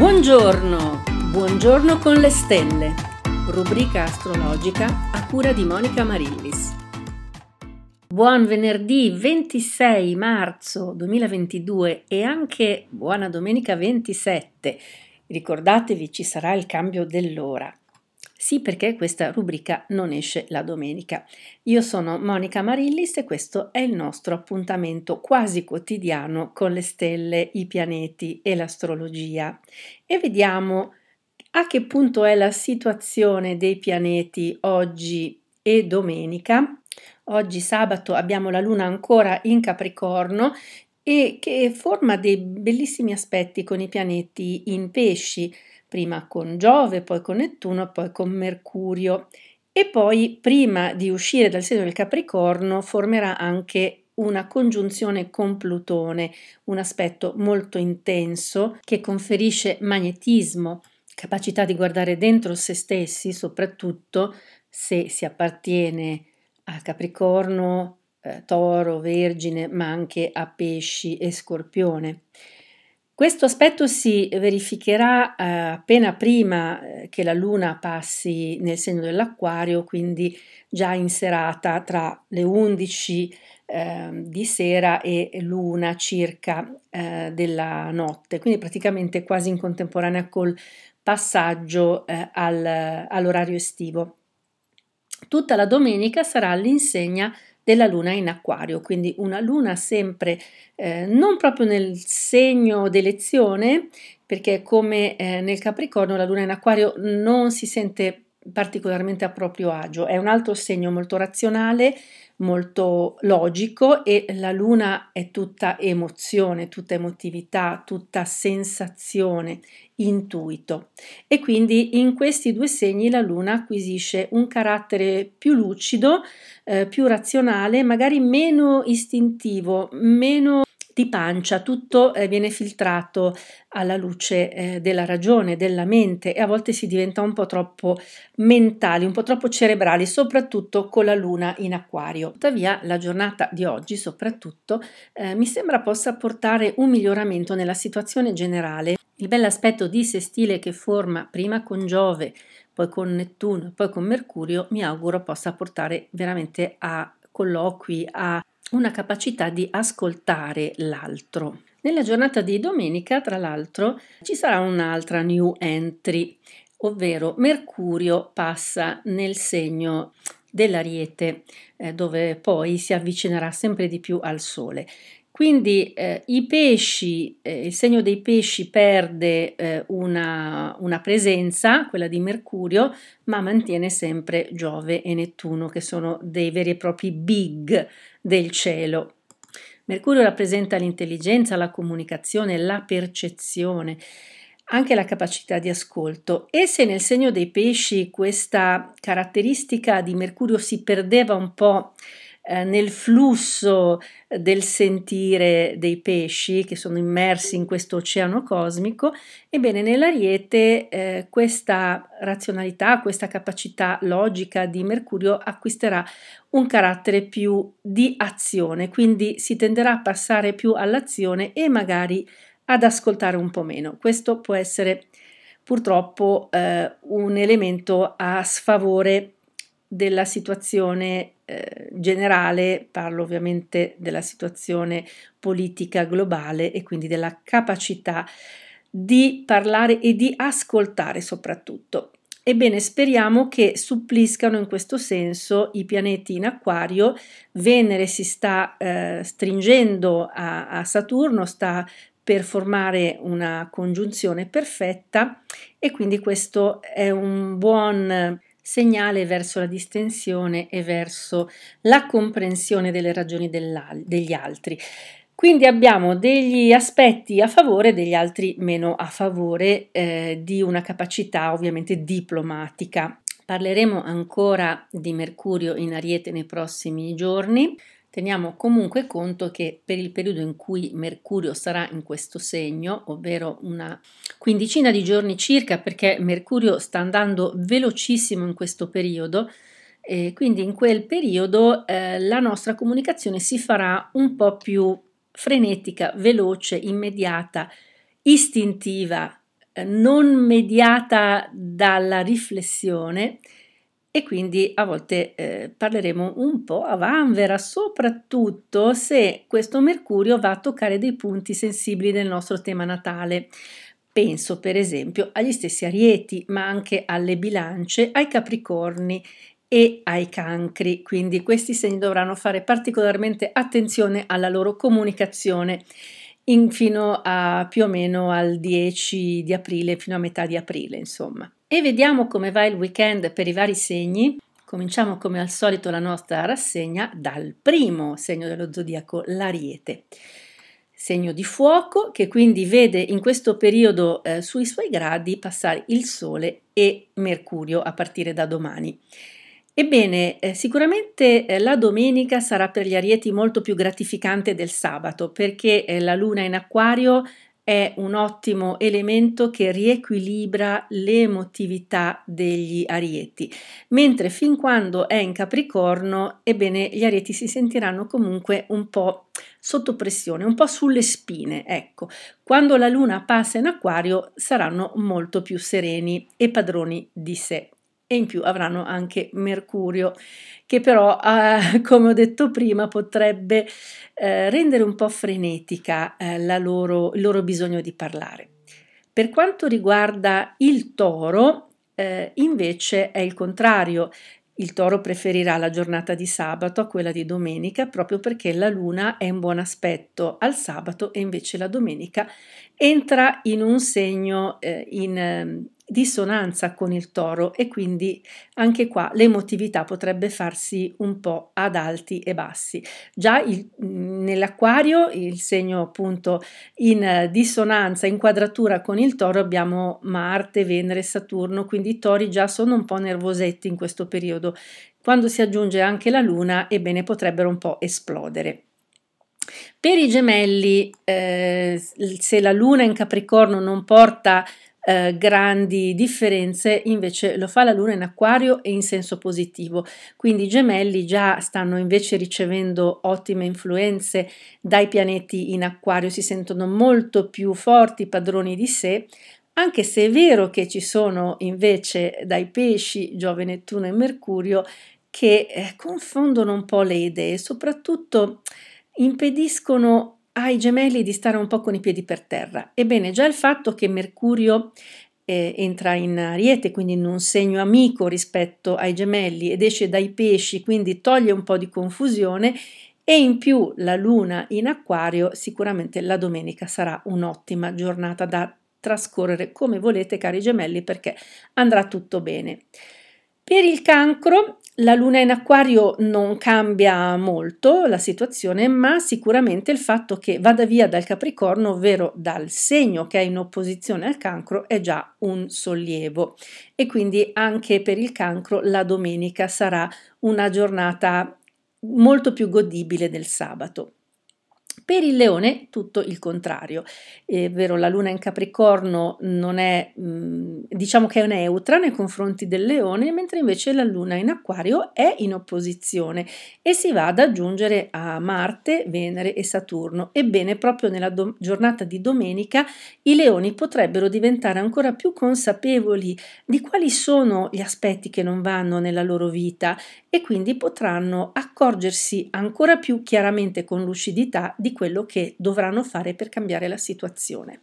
Buongiorno, buongiorno con le stelle, rubrica astrologica a cura di Monica Marillis. Buon venerdì 26 marzo 2022 e anche buona domenica 27. Ricordatevi ci sarà il cambio dell'ora. Sì perché questa rubrica non esce la domenica. Io sono Monica Marillis e questo è il nostro appuntamento quasi quotidiano con le stelle, i pianeti e l'astrologia. E vediamo a che punto è la situazione dei pianeti oggi e domenica. Oggi sabato abbiamo la luna ancora in Capricorno e che forma dei bellissimi aspetti con i pianeti in pesci prima con Giove, poi con Nettuno, poi con Mercurio e poi prima di uscire dal segno del Capricorno formerà anche una congiunzione con Plutone, un aspetto molto intenso che conferisce magnetismo, capacità di guardare dentro se stessi, soprattutto se si appartiene a Capricorno, eh, Toro, Vergine, ma anche a Pesci e Scorpione. Questo aspetto si verificherà eh, appena prima eh, che la luna passi nel segno dell'acquario, quindi già in serata tra le 11 eh, di sera e l'una circa eh, della notte, quindi praticamente quasi in contemporanea col passaggio eh, al, all'orario estivo. Tutta la domenica sarà all'insegna della luna in acquario, quindi una luna sempre eh, non proprio nel segno d'elezione, perché come eh, nel Capricorno la luna in acquario non si sente particolarmente a proprio agio, è un altro segno molto razionale, molto logico e la luna è tutta emozione, tutta emotività, tutta sensazione, intuito e quindi in questi due segni la luna acquisisce un carattere più lucido, eh, più razionale, magari meno istintivo, meno di pancia, tutto eh, viene filtrato alla luce eh, della ragione, della mente e a volte si diventa un po' troppo mentali, un po' troppo cerebrali, soprattutto con la luna in acquario. Tuttavia la giornata di oggi soprattutto eh, mi sembra possa portare un miglioramento nella situazione generale. Il bell'aspetto di sestile che forma prima con Giove, poi con Nettuno, poi con Mercurio, mi auguro possa portare veramente a colloqui, a una capacità di ascoltare l'altro. Nella giornata di domenica, tra l'altro, ci sarà un'altra new entry, ovvero Mercurio passa nel segno dell'ariete, eh, dove poi si avvicinerà sempre di più al Sole. Quindi eh, i pesci, eh, il segno dei pesci perde eh, una, una, presenza, quella di Mercurio, ma mantiene sempre Giove e Nettuno, che sono dei veri e propri big del cielo. Mercurio rappresenta l'intelligenza, la comunicazione, la percezione, anche la capacità di ascolto. E se nel segno dei pesci questa caratteristica di Mercurio si perdeva un po' Eh, nel flusso del sentire dei pesci che sono immersi in questo oceano cosmico, ebbene nell'ariete eh, questa razionalità, questa capacità logica di Mercurio acquisterà un carattere più di azione, quindi si tenderà a passare più all'azione e magari ad ascoltare un po' meno. Questo può essere purtroppo eh, un elemento a sfavore della situazione eh, generale, parlo ovviamente della situazione politica globale e quindi della capacità di parlare e di ascoltare soprattutto. Ebbene, speriamo che suppliscano in questo senso i pianeti in acquario. Venere si sta eh, stringendo a, a Saturno, sta per formare una congiunzione perfetta e quindi questo è un buon segnale verso la distensione e verso la comprensione delle ragioni degli altri. Quindi abbiamo degli aspetti a favore degli altri meno a favore eh, di una capacità ovviamente diplomatica. Parleremo ancora di Mercurio in Ariete nei prossimi giorni. Teniamo comunque conto che per il periodo in cui Mercurio sarà in questo segno, ovvero una quindicina di giorni circa, perché Mercurio sta andando velocissimo in questo periodo, e quindi in quel periodo eh, la nostra comunicazione si farà un po' più frenetica, veloce, immediata, istintiva, eh, non mediata dalla riflessione e quindi a volte eh, parleremo un po' a vanvera, soprattutto se questo Mercurio va a toccare dei punti sensibili del nostro tema natale. Penso per esempio agli stessi arieti, ma anche alle bilance, ai capricorni e ai cancri, quindi questi segni dovranno fare particolarmente attenzione alla loro comunicazione in, fino a più o meno al 10 di aprile, fino a metà di aprile, insomma. E vediamo come va il weekend per i vari segni. Cominciamo come al solito la nostra rassegna dal primo segno dello zodiaco, l'ariete. Segno di fuoco che quindi vede in questo periodo eh, sui suoi gradi passare il Sole e Mercurio a partire da domani. Ebbene, eh, sicuramente eh, la domenica sarà per gli arieti molto più gratificante del sabato perché eh, la luna in acquario è un ottimo elemento che riequilibra l'emotività degli arieti, mentre fin quando è in Capricorno, ebbene, gli arieti si sentiranno comunque un po' sotto pressione, un po' sulle spine, ecco. Quando la luna passa in acquario saranno molto più sereni e padroni di sé e in più avranno anche Mercurio, che però, eh, come ho detto prima, potrebbe eh, rendere un po' frenetica eh, loro, il loro bisogno di parlare. Per quanto riguarda il toro, eh, invece è il contrario, il toro preferirà la giornata di sabato a quella di domenica proprio perché la luna è in buon aspetto al sabato e invece la domenica entra in un segno eh, in, ehm, dissonanza con il toro e quindi anche qua l'emotività potrebbe farsi un po' ad alti e bassi. Già il, mhmm, nell'acquario il segno appunto in dissonanza, in quadratura con il toro abbiamo Marte, Venere, Saturno, quindi i tori già sono un po' nervosetti in questo periodo. Quando si aggiunge anche la luna, ebbene potrebbero un po' esplodere. Per i gemelli, eh, se la luna in Capricorno non porta eh, grandi differenze, invece lo fa la Luna in Aquario e in senso positivo. Quindi i gemelli già stanno invece ricevendo ottime influenze dai pianeti in Aquario, si sentono molto più forti padroni di sé, anche se è vero che ci sono invece dai pesci Giove, Nettuno e Mercurio che eh, confondono un po' le idee, soprattutto impediscono ai gemelli di stare un po' con i piedi per terra. Ebbene, già il fatto che Mercurio eh, entra in Ariete, quindi in un segno amico rispetto ai gemelli ed esce dai pesci, quindi toglie un po' di confusione e in più la luna in acquario, sicuramente la domenica sarà un'ottima giornata da trascorrere come volete cari gemelli perché andrà tutto bene. Per il cancro la luna in acquario non cambia molto la situazione, ma sicuramente il fatto che vada via dal Capricorno, ovvero dal segno che è in opposizione al cancro, è già un sollievo. E quindi anche per il cancro la domenica sarà una giornata molto più godibile del sabato. Per il leone tutto il contrario, è vero la luna in capricorno non è, mhmm, diciamo che è neutra nei confronti del leone, mentre invece la luna in acquario è in opposizione e si va ad aggiungere a Marte, Venere e Saturno. Ebbene, proprio nella do- giornata di domenica i leoni potrebbero diventare ancora più consapevoli di quali sono gli aspetti che non vanno nella loro vita e quindi potranno accorgersi ancora più chiaramente con lucidità di quello che dovranno fare per cambiare la situazione.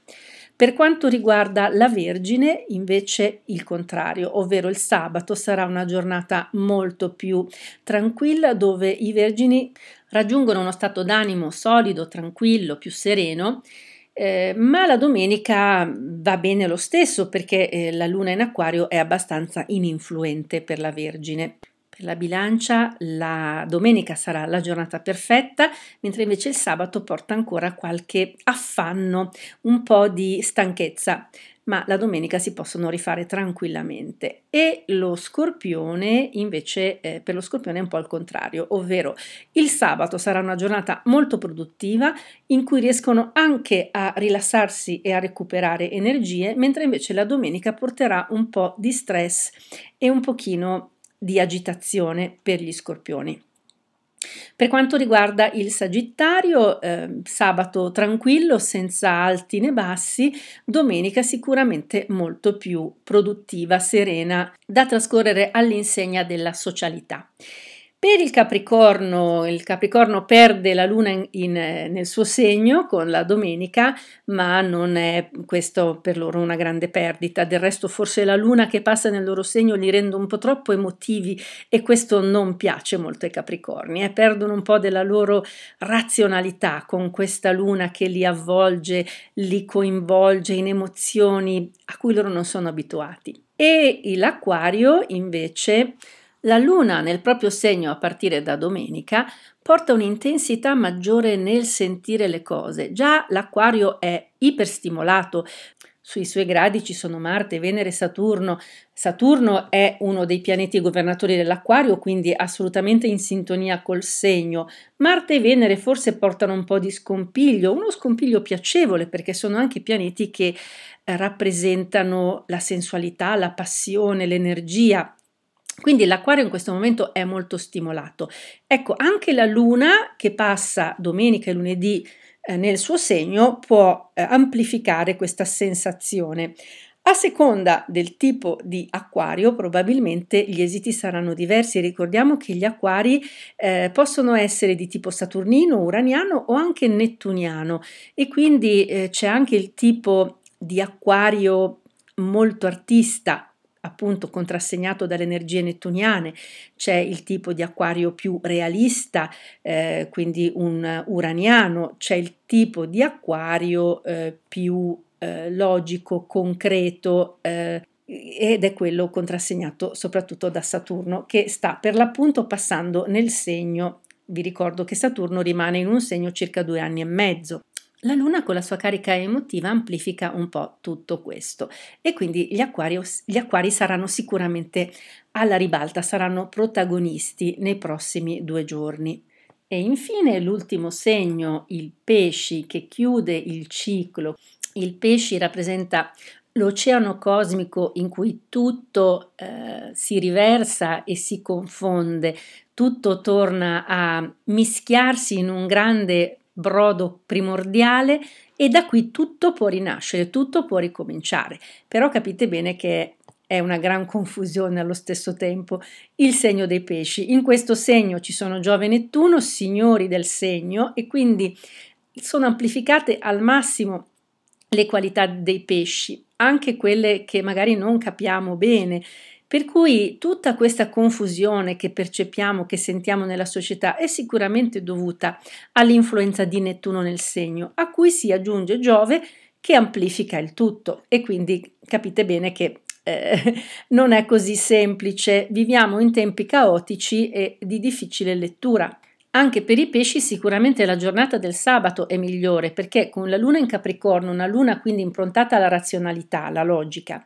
Per quanto riguarda la Vergine, invece il contrario, ovvero il sabato sarà una giornata molto più tranquilla dove i Vergini raggiungono uno stato d'animo solido, tranquillo, più sereno. Eh, ma la domenica va bene lo stesso perché eh, la luna in acquario è abbastanza ininfluente per la Vergine. Per la bilancia la domenica sarà la giornata perfetta, mentre invece il sabato porta ancora qualche affanno, un po' di stanchezza, ma la domenica si possono rifare tranquillamente. E lo scorpione invece eh, per lo scorpione è un po' al contrario, ovvero il sabato sarà una giornata molto produttiva in cui riescono anche a rilassarsi e a recuperare energie, mentre invece la domenica porterà un po' di stress e un pochino di agitazione per gli scorpioni. Per quanto riguarda il Sagittario, eh, sabato tranquillo, senza alti né bassi, domenica sicuramente molto più produttiva, serena, da trascorrere all'insegna della socialità. Per il Capricorno, il Capricorno perde la luna in, in, eh, nel suo segno con la domenica, ma non è questo per loro una grande perdita. Del resto forse la luna che passa nel loro segno li rende un po' troppo emotivi e questo non piace molto ai Capricorni. Eh? Perdono un po' della loro razionalità con questa luna che li avvolge, li coinvolge in emozioni a cui loro non sono abituati. E l'acquario invece la Luna nel proprio segno a partire da domenica porta un'intensità maggiore nel sentire le cose. Già l'Aquario è iperstimolato. Sui suoi gradi ci sono Marte, Venere e Saturno. Saturno è uno dei pianeti governatori dell'Aquario, quindi assolutamente in sintonia col segno. Marte e Venere forse portano un po' di scompiglio, uno scompiglio piacevole perché sono anche pianeti che eh, rappresentano la sensualità, la passione, l'energia quindi l'acquario in questo momento è molto stimolato. Ecco, anche la luna che passa domenica e lunedì eh, nel suo segno può eh, amplificare questa sensazione. A seconda del tipo di acquario probabilmente gli esiti saranno diversi. Ricordiamo che gli acquari eh, possono essere di tipo saturnino, uraniano o anche nettuniano e quindi eh, c'è anche il tipo di acquario molto artista appunto contrassegnato dalle energie nettuniane, c'è il tipo di acquario più realista, eh, quindi un uraniano, c'è il tipo di acquario eh, più eh, logico, concreto, eh, ed è quello contrassegnato soprattutto da Saturno, che sta per l'appunto passando nel segno. Vi ricordo che Saturno rimane in un segno circa due anni e mezzo. La luna con la sua carica emotiva amplifica un po' tutto questo e quindi gli acquari, gli acquari saranno sicuramente alla ribalta, saranno protagonisti nei prossimi due giorni. E infine l'ultimo segno, il pesci, che chiude il ciclo. Il pesci rappresenta l'oceano cosmico in cui tutto eh, si riversa e si confonde, tutto torna a mischiarsi in un grande brodo primordiale e da qui tutto può rinascere, tutto può ricominciare. Però capite bene che è una gran confusione allo stesso tempo il segno dei pesci. In questo segno ci sono Giove e Nettuno, signori del segno, e quindi sono amplificate al massimo le qualità dei pesci, anche quelle che magari non capiamo bene per cui tutta questa confusione che percepiamo, che sentiamo nella società è sicuramente dovuta all'influenza di Nettuno nel segno, a cui si aggiunge Giove che amplifica il tutto e quindi capite bene che eh, non è così semplice, viviamo in tempi caotici e di difficile lettura. Anche per i pesci sicuramente la giornata del sabato è migliore perché con la luna in Capricorno, una luna quindi improntata alla razionalità, alla logica,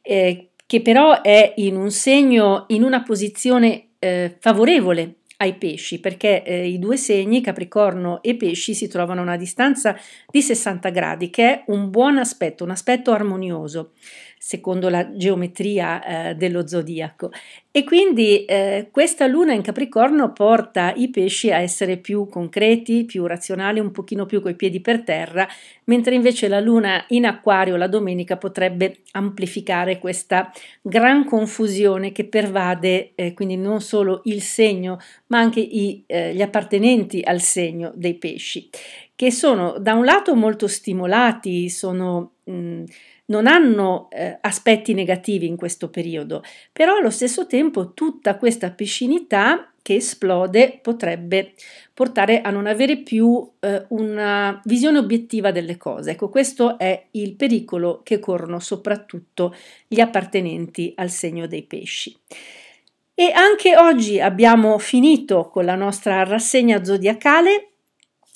eh, che però è in un segno, in una posizione eh, favorevole ai pesci, perché eh, i due segni, Capricorno e Pesci, si trovano a una distanza di 60 gradi, che è un buon aspetto, un aspetto armonioso secondo la geometria eh, dello zodiaco. E quindi eh, questa luna in Capricorno porta i pesci a essere più concreti, più razionali, un pochino più coi piedi per terra, mentre invece la luna in Acquario la domenica potrebbe amplificare questa gran confusione che pervade eh, quindi non solo il segno, ma anche i, eh, gli appartenenti al segno dei pesci, che sono da un lato molto stimolati, sono mh, non hanno eh, aspetti negativi in questo periodo, però allo stesso tempo tutta questa piscinità che esplode potrebbe portare a non avere più eh, una visione obiettiva delle cose. Ecco, questo è il pericolo che corrono soprattutto gli appartenenti al segno dei pesci. E anche oggi abbiamo finito con la nostra rassegna zodiacale.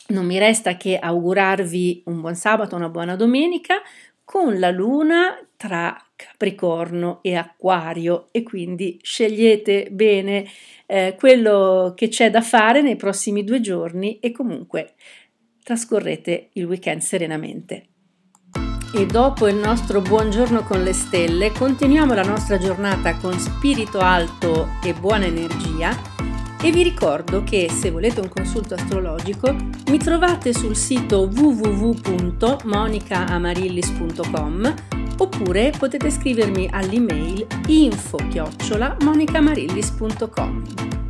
Non mi resta che augurarvi un buon sabato, una buona domenica con la luna tra Capricorno e Acquario e quindi scegliete bene eh, quello che c'è da fare nei prossimi due giorni e comunque trascorrete il weekend serenamente. E dopo il nostro buongiorno con le stelle, continuiamo la nostra giornata con spirito alto e buona energia e vi ricordo che se volete un consulto astrologico mi trovate sul sito www.monicaamarillis.com oppure potete scrivermi all'email info-monicamarillis.com.